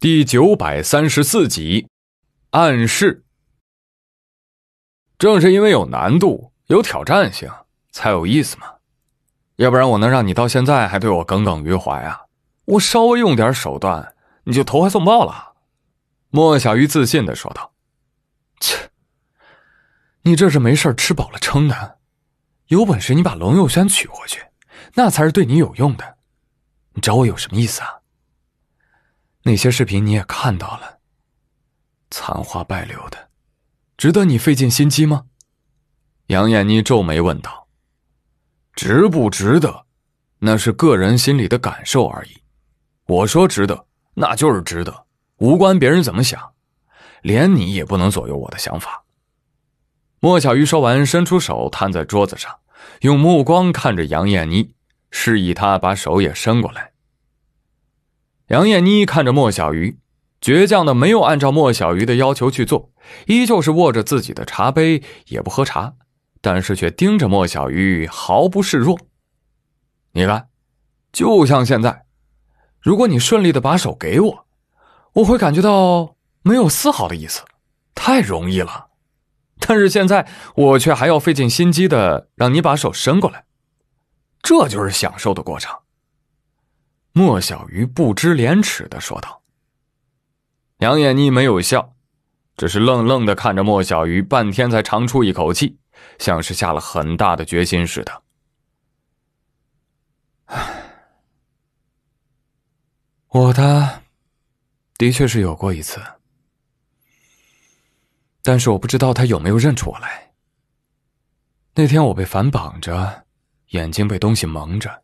第九百三十四集，暗示。正是因为有难度、有挑战性，才有意思嘛。要不然我能让你到现在还对我耿耿于怀啊？我稍微用点手段，你就投怀送抱了。莫小鱼自信的说道：“切，你这是没事吃饱了撑的。有本事你把龙佑轩娶回去，那才是对你有用的。你找我有什么意思啊？”那些视频你也看到了，残花败柳的，值得你费尽心机吗？杨艳妮皱眉问道：“值不值得，那是个人心里的感受而已。我说值得，那就是值得，无关别人怎么想，连你也不能左右我的想法。”莫小鱼说完，伸出手摊在桌子上，用目光看着杨艳妮，示意她把手也伸过来。杨艳妮看着莫小鱼，倔强的没有按照莫小鱼的要求去做，依旧是握着自己的茶杯，也不喝茶，但是却盯着莫小鱼毫不示弱。你看，就像现在，如果你顺利的把手给我，我会感觉到没有丝毫的意思，太容易了。但是现在我却还要费尽心机的让你把手伸过来，这就是享受的过程。莫小鱼不知廉耻的说道：“杨眼妮没有笑，只是愣愣的看着莫小鱼，半天才长出一口气，像是下了很大的决心似的。”“我和他的确是有过一次，但是我不知道他有没有认出我来。那天我被反绑着，眼睛被东西蒙着。”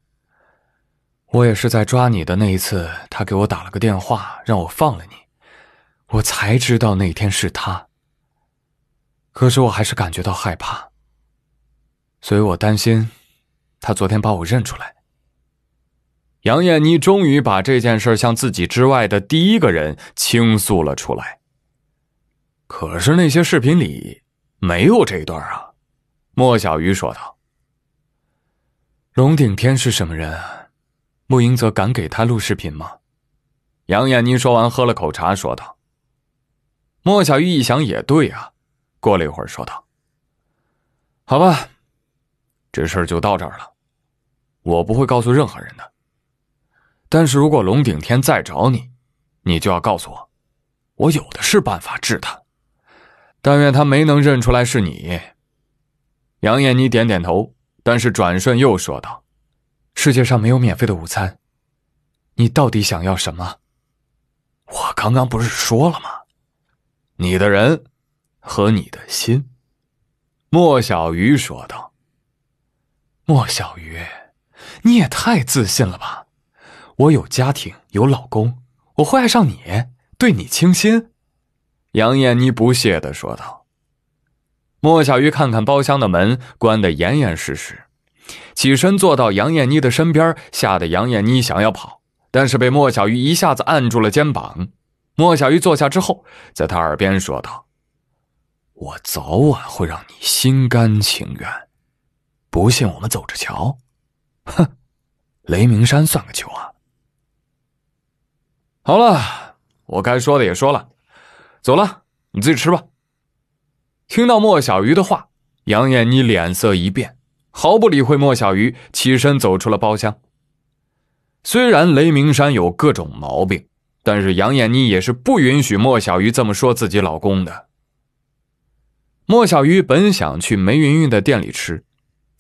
我也是在抓你的那一次，他给我打了个电话，让我放了你，我才知道那天是他。可是我还是感觉到害怕，所以我担心他昨天把我认出来。杨艳妮终于把这件事向自己之外的第一个人倾诉了出来。可是那些视频里没有这一段啊，莫小鱼说道。龙顶天是什么人啊？陆英则敢给他录视频吗？杨艳妮说完，喝了口茶，说道：“莫小玉，一想也对啊。”过了一会儿，说道：“好吧，这事儿就到这儿了，我不会告诉任何人的。但是如果龙顶天再找你，你就要告诉我，我有的是办法治他。但愿他没能认出来是你。”杨艳妮点点头，但是转瞬又说道。世界上没有免费的午餐，你到底想要什么？我刚刚不是说了吗？你的人和你的心。”莫小鱼说道。“莫小鱼，你也太自信了吧？我有家庭，有老公，我会爱上你，对你倾心？”杨艳妮不屑的说道。莫小鱼看看包厢的门，关得严严实实。起身坐到杨艳妮的身边，吓得杨艳妮想要跑，但是被莫小鱼一下子按住了肩膀。莫小鱼坐下之后，在他耳边说道：“我早晚会让你心甘情愿，不信我们走着瞧。”哼，雷明山算个球啊！好了，我该说的也说了，走了，你自己吃吧。听到莫小鱼的话，杨艳妮脸色一变。毫不理会莫小鱼，起身走出了包厢。虽然雷明山有各种毛病，但是杨艳妮也是不允许莫小鱼这么说自己老公的。莫小鱼本想去梅云云的店里吃，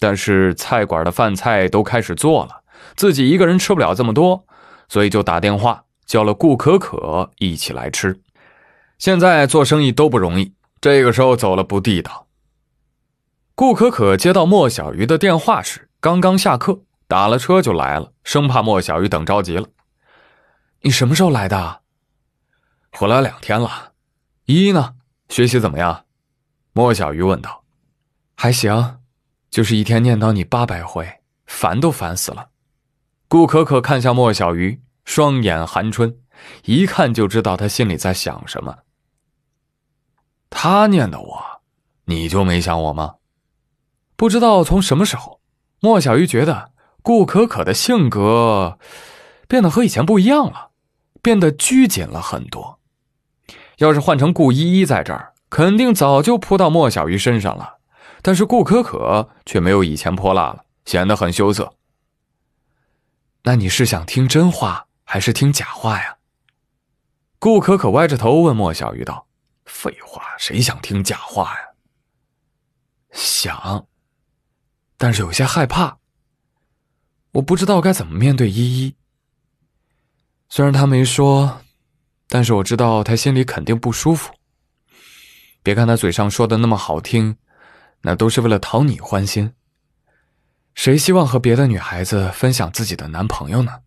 但是菜馆的饭菜都开始做了，自己一个人吃不了这么多，所以就打电话叫了顾可可一起来吃。现在做生意都不容易，这个时候走了不地道。顾可可接到莫小鱼的电话时，刚刚下课，打了车就来了，生怕莫小鱼等着急了。你什么时候来的？回来两天了，依依呢？学习怎么样？莫小鱼问道。还行，就是一天念叨你八百回，烦都烦死了。顾可可看向莫小鱼，双眼含春，一看就知道他心里在想什么。他念叨我，你就没想我吗？不知道从什么时候，莫小鱼觉得顾可可的性格变得和以前不一样了，变得拘谨了很多。要是换成顾依依在这儿，肯定早就扑到莫小鱼身上了。但是顾可可却没有以前泼辣了，显得很羞涩。那你是想听真话还是听假话呀？顾可可歪着头问莫小鱼道：“废话，谁想听假话呀？想。”但是有些害怕，我不知道该怎么面对依依。虽然她没说，但是我知道她心里肯定不舒服。别看她嘴上说的那么好听，那都是为了讨你欢心。谁希望和别的女孩子分享自己的男朋友呢？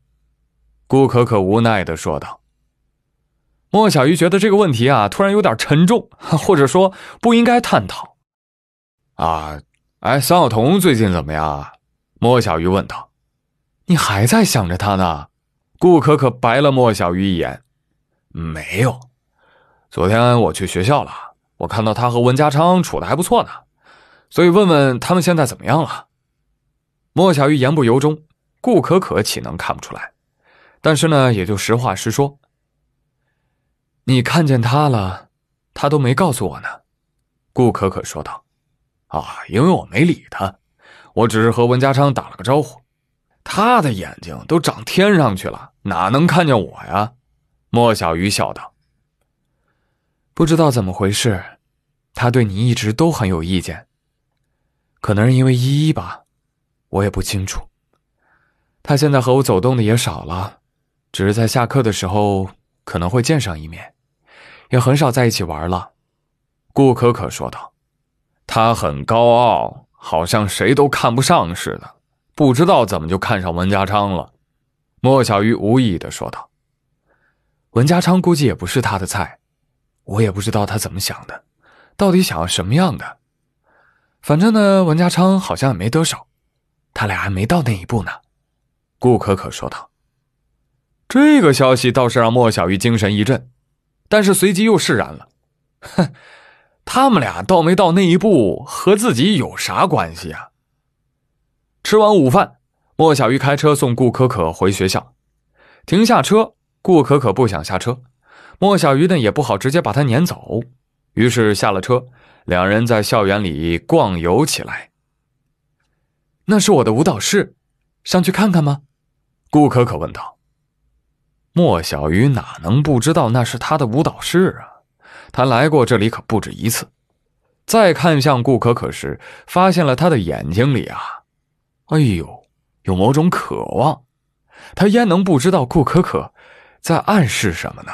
顾可可无奈的说道。莫小鱼觉得这个问题啊，突然有点沉重，或者说不应该探讨。啊。哎，桑小彤最近怎么样？莫小鱼问道。你还在想着他呢？顾可可白了莫小鱼一眼。没有。昨天我去学校了，我看到他和文家昌处的还不错呢，所以问问他们现在怎么样了。莫小鱼言不由衷，顾可可岂能看不出来？但是呢，也就实话实说。你看见他了，他都没告诉我呢。顾可可说道。啊，因为我没理他，我只是和文家昌打了个招呼。他的眼睛都长天上去了，哪能看见我呀？莫小鱼笑道。不知道怎么回事，他对你一直都很有意见。可能是因为依依吧，我也不清楚。他现在和我走动的也少了，只是在下课的时候可能会见上一面，也很少在一起玩了。顾可可说道。他很高傲，好像谁都看不上似的，不知道怎么就看上文家昌了。莫小鱼无意的说道：“文家昌估计也不是他的菜，我也不知道他怎么想的，到底想要什么样的？反正呢，文家昌好像也没得手，他俩还没到那一步呢。”顾可可说道：“这个消息倒是让莫小鱼精神一振，但是随即又释然了，哼。”他们俩到没到那一步，和自己有啥关系啊？吃完午饭，莫小鱼开车送顾可可回学校。停下车，顾可可不想下车，莫小鱼呢也不好直接把她撵走，于是下了车，两人在校园里逛游起来。那是我的舞蹈室，上去看看吗？顾可可问道。莫小鱼哪能不知道那是他的舞蹈室啊？他来过这里可不止一次，再看向顾可可时，发现了他的眼睛里啊，哎呦，有某种渴望，他焉能不知道顾可可在暗示什么呢？